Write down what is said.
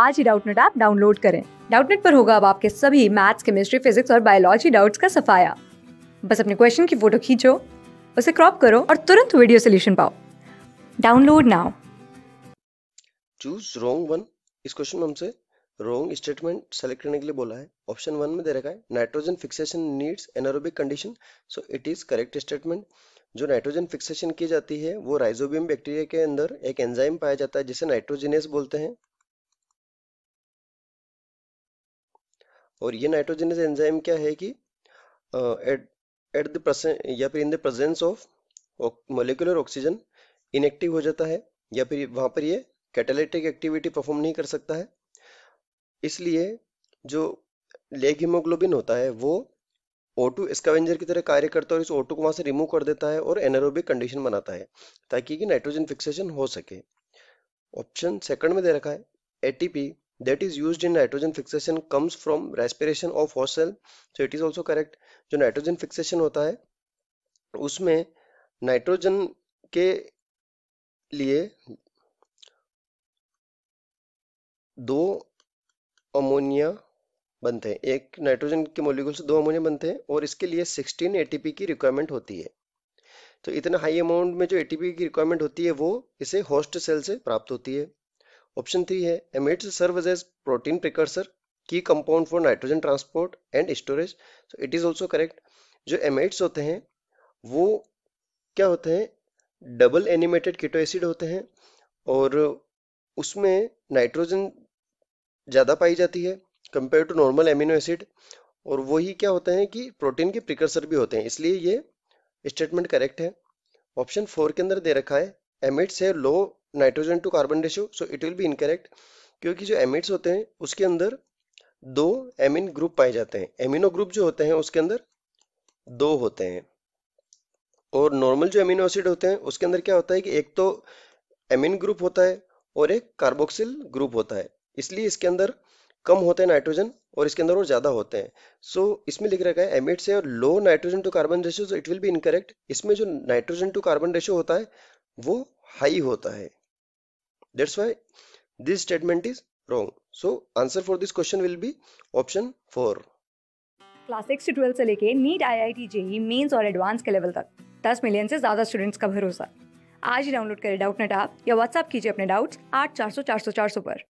आज ही Doubtnut app download करें डाउटनेट पर होगा अब आपके सभी मैथ्स केमिस्ट्री फिजिक्स और बायोलॉजी डाउट्स का सफाया बस अपने क्वेश्चन की फोटो खींचो उसे क्रॉप करो और तुरंत वीडियो सोल्यूशन पाओ download now choose wrong one इस क्वेश्चन में हमसे रॉन्ग स्टेटमेंट सेलेक्ट करने के लिए बोला है ऑप्शन वन में दे रखा है nitrogen fixation needs anaerobic condition so it is correct statement जो नाइट्रोजन फिक्सेशन की जाती है वो राइजोबियम बैक्टीरिया के अंदर एक एंजाइम पाया जाता है जिसे नाइट्रोजिनेस बोलते हैं और ये नाइट्रोजनस एंजाइम क्या है कि एट द या फिर in the presence of molecular oxygen inactive हो जाता है या फिर वहां पर ये कैटालिटिक एक्टिविटी परफॉर्म नहीं कर सकता है इसलिए जो लेग हीमोग्लोबिन होता है वो O2 स्कवेंजर की तरह कार्य करता है और इस O2 को वहां से रिमूव कर देता है और एनरोबिक कंडीशन बनाता है ताकि कि नाइट्रोजन फिक्सेशन हो सके ऑप्शन सेकंड में दे रखा है ATP that is used in nitrogen fixation comes from respiration of host cell so it is also correct जो nitrogen fixation होता है उसमें nitrogen के लिए दो अमोनिया बनते हैं एक नाइट्रोजन के मोलिकुल से दो अमोनिया बनते हैं और इसके लिए 16 एटीपी की रिक्वायरमेंट होती है तो इतना हाई अमाउंट में जो एटीपी की रिक्वायरमेंट होती है वो इसे होस्ट सेल से प्राप्त होती है ऑप्शन थ्री है amide serve as protein precursor की compound for nitrogen transport and storage so it is also correct जो एमिट्स होते हैं वो क्या होते हैं डबल एनिमेटेड कीटो एसिड होते हैं और उसमें नाइट्रोजन ज़्यादा पाई जाती है compare to normal amino acid और वही क्या होते हैं कि प्रोटीन के प्रिकर्सर भी होते हैं इसलिए ये स्टेटमेंट करेक्ट है ऑप्शन फोर के अंदर दे रखा है एमिट्स है low nitrogen to carbon ratio so it will be incorrect क्योंकि जो एमिड्स होते हैं उसके अंदर दो एमिन ग्रुप पाए जाते हैं एमिनो ग्रुप जो होते हैं उसके अंदर दो होते हैं और नॉर्मल जो एमिनो एसिड होते हैं उसके अंदर क्या होता है कि एक तो एमिन ग्रुप होता है और एक कार्बोक्सिल ग्रुप होता है इसलिए इसके अंदर कम होते हैं नाइट्रोजन और इसके अंदर और ज़्यादा होते हैं सो so, इसमें लिख रखा है एमिड से और low nitrogen to carbon ratio it will be incorrect इसमें जो नाइट्रोजन टू कार्बन रेशियो होता है वो हाई होता है that's why this statement is wrong so answer for this question will be option 4 class six से ट्वेल्थ से लेके NEET I I T JEE mains और एडवांस के लेवल तक दस मिलियन से ज़्यादा स्टूडेंट्स का भरोसा आज ही डाउनलोड करें डाउट नेटा या व्हाट्सअप कीजिए अपने डाउट्स आठ चार सौ चार सौ चार सौ पर